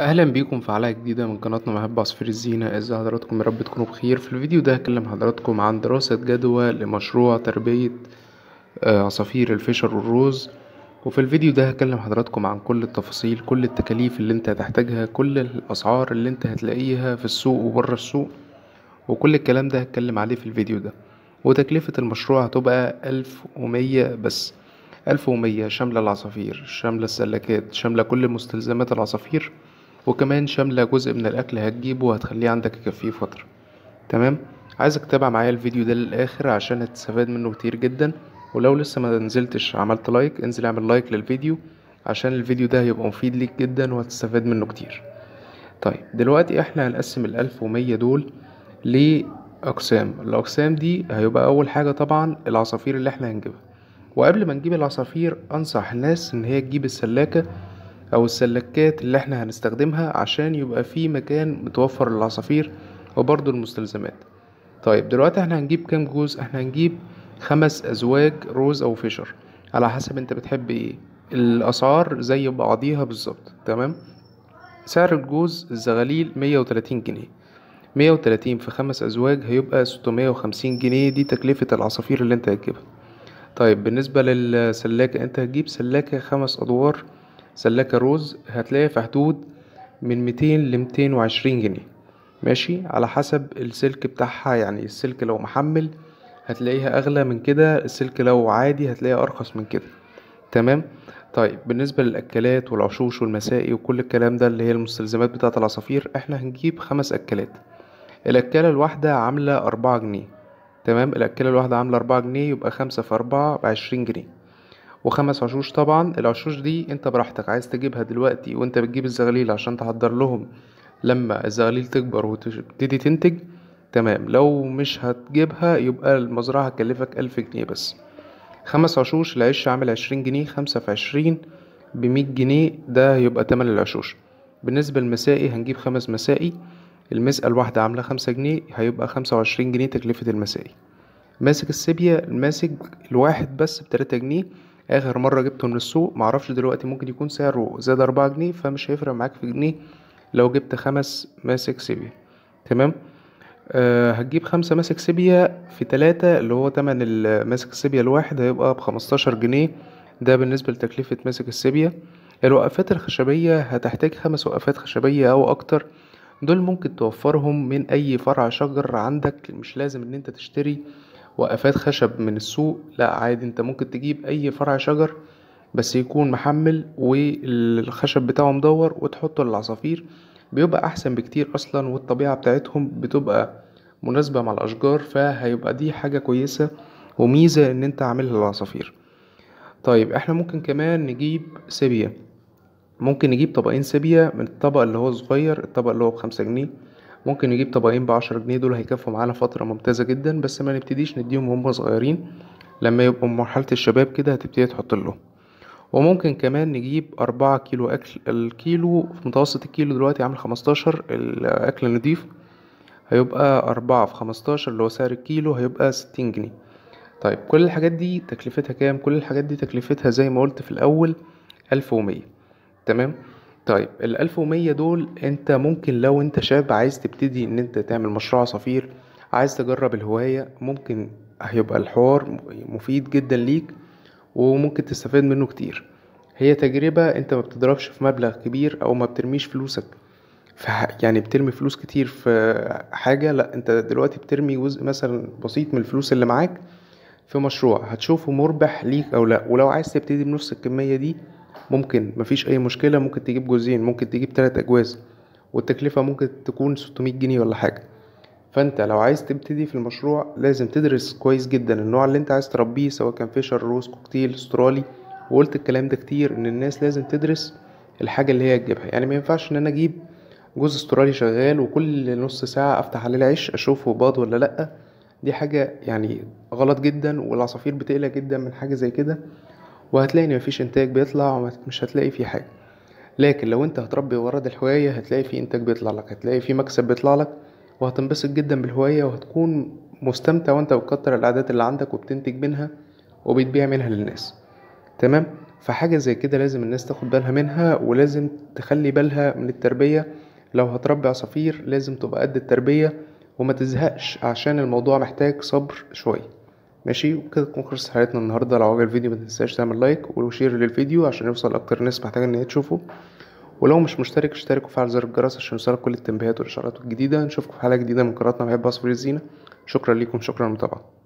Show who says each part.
Speaker 1: اهلا بيكم في حلقه جديده من قناتنا محب عصفور الزينه ازي حضراتكم يا رب تكونوا بخير في الفيديو ده هكلم حضراتكم عن دراسه جدوى لمشروع تربيه آه، عصافير الفيشر والروز وفي الفيديو ده هكلم حضراتكم عن كل التفاصيل كل التكاليف اللي انت هتحتاجها كل الاسعار اللي انت هتلاقيها في السوق وبره السوق وكل الكلام ده هتكلم عليه في الفيديو ده وتكلفه المشروع هتبقى ألف ومية بس ألف ومية شاملة العصافير شاملة السلكات شاملة كل مستلزمات العصافير وكمان شاملة جزء من الأكل هتجيبه وهتخليه عندك يكفيه فترة تمام عايزك تتابع معايا الفيديو ده للآخر عشان هتستفاد منه كتير جدا ولو لسه ما نزلتش عملت لايك انزل اعمل لايك للفيديو عشان الفيديو ده هيبقى مفيد ليك جدا وهتستفاد منه كتير طيب دلوقتي احنا هنقسم الألف ومية دول لأقسام الأقسام دي هيبقى أول حاجة طبعا العصافير اللي احنا هنجيبها وقبل ما نجيب العصافير أنصح الناس إن هي تجيب السلاكة او السلكات اللي احنا هنستخدمها عشان يبقى في مكان متوفر للعصافير وبرضو المستلزمات طيب دلوقتي احنا هنجيب كام جوز احنا هنجيب خمس ازواج روز او فيشر على حسب انت بتحب ايه الاسعار زي بعضيها بالظبط تمام سعر الجوز الزغاليل مية وتلاتين جنيه مية وتلاتين في خمس ازواج هيبقى ستمية وخمسين جنيه دي تكلفة العصافير اللي انت هتجيبها طيب بالنسبة للسلاكة انت هتجيب سلاكة خمس ادوار سلاكة روز هتلاقيها في حدود من ميتين لميتين وعشرين جنيه ماشي على حسب السلك بتاعها يعني السلك لو محمل هتلاقيها اغلى من كده السلك لو عادي هتلاقيها ارخص من كده تمام طيب بالنسبة للأكلات والعشوش والمسائي وكل الكلام ده اللي هي المستلزمات بتاعة العصافير احنا هنجيب خمس أكلات الأكلة الواحدة عاملة أربعة جنيه تمام الأكلة الواحدة عاملة أربعة جنيه يبقى خمسة في أربعة بعشرين جنيه وخمس عشوش طبعا العشوش دي انت براحتك عايز تجيبها دلوقتي وانت بتجيب الزغاليل عشان تحضر لهم لما الزغاليل تكبر وتبتدي تنتج تمام لو مش هتجيبها يبقى المزرعة هتكلفك ألف جنيه بس خمس عشوش العش عامل عشرين جنيه خمسة في عشرين بمية جنيه ده يبقى تمن العشوش بالنسبة للمسائي هنجيب خمس مسائي المسقة الواحدة عاملة خمسة جنيه هيبقى خمسة وعشرين جنيه تكلفة المسائي ماسك السيبيا الماسك الواحد بس بتلاتة جنيه اخر مره جبته من السوق معرفش دلوقتي ممكن يكون سعره زاد أربعة جنيه فمش هيفرق معاك في جنيه لو جبت خمس ماسك سيبيا تمام أه هتجيب خمسة ماسك سيبيا في تلاتة اللي هو تمن الماسك السيبيا الواحد هيبقى بخمستاشر جنيه ده بالنسبة لتكلفة ماسك السيبيا الوقفات الخشبية هتحتاج خمس وقفات خشبية أو أكتر دول ممكن توفرهم من أي فرع شجر عندك مش لازم إن أنت تشتري وقفات خشب من السوق لا عادي انت ممكن تجيب اي فرع شجر بس يكون محمل والخشب بتاعه مدور وتحطه للعصافير بيبقى احسن بكتير اصلا والطبيعة بتاعتهم بتبقى مناسبة مع الاشجار فهيبقى دي حاجة كويسة وميزة ان انت عاملها للعصافير طيب احنا ممكن كمان نجيب سيبيا ممكن نجيب طبقين سيبيا من الطبق اللي هو صغير الطبق اللي هو بخمسة جنيه ممكن نجيب طبقين بعشرة جنيه دول هيكفوا معانا فترة ممتازة جدا بس ما نبتديش نديهم وهم صغيرين لما يبقوا مرحلة الشباب كده هتبتدي تحط له وممكن كمان نجيب أربعة كيلو أكل الكيلو في متوسط الكيلو دلوقتي عامل خمستاشر الأكل النضيف هيبقى أربعة في خمستاشر اللي هو سعر الكيلو هيبقى ستين جنيه طيب كل الحاجات دي تكلفتها كام كل الحاجات دي تكلفتها زي ما قلت في الأول ألف ومية تمام طيب ال 1100 دول انت ممكن لو انت شاب عايز تبتدي ان انت تعمل مشروع عصافير عايز تجرب الهواية ممكن هيبقى الحوار مفيد جدا ليك وممكن تستفاد منه كتير هي تجربة انت ما بتضربش في مبلغ كبير او ما بترميش فلوسك يعني بترمي فلوس كتير في حاجة لا انت دلوقتي بترمي جزء مثلا بسيط من الفلوس اللي معاك في مشروع هتشوفه مربح ليك او لا ولو عايز تبتدي بنفس الكمية دي ممكن مفيش اي مشكله ممكن تجيب جوزين ممكن تجيب تلات اجواز والتكلفه ممكن تكون 600 جنيه ولا حاجه فانت لو عايز تبتدي في المشروع لازم تدرس كويس جدا النوع اللي انت عايز تربيه سواء كان فيشر روز كوكتيل استرالي وقلت الكلام ده كتير ان الناس لازم تدرس الحاجه اللي هي تجيبها يعني ما ينفعش ان انا اجيب جوز استرالي شغال وكل نص ساعه افتح عليه العش اشوفه باض ولا لا دي حاجه يعني غلط جدا والعصافير بتقلق جدا من حاجه زي كده وهتلاقي ان مفيش انتاج بيطلع ومش هتلاقي فيه حاجه لكن لو انت هتربي ورد الهوايه هتلاقي فيه انتاج بيطلع لك هتلاقي فيه مكسب بيطلع لك وهتنبسط جدا بالهوايه وهتكون مستمتع وانت بتكتر العادات اللي عندك وبتنتج منها وبتبيع منها للناس تمام فحاجه زي كده لازم الناس تاخد بالها منها ولازم تخلي بالها من التربيه لو هتربي عصافير لازم تبقى قد التربيه وما تزهقش عشان الموضوع محتاج صبر شويه ماشي وكده تكون خلصت حلقتنا النهارده لو عجب الفيديو ما تنساش تعمل لايك وشير للفيديو عشان يوصل اكتر ناس محتاجه ان هي تشوفه ولو مش مشترك اشترك وفعل زر الجرس عشان يوصلك كل التنبيهات والاشعارات الجديده نشوفكم في حلقه جديده من قناتنا بحب اصفر الزينه شكرا ليكم شكرا للمتابعه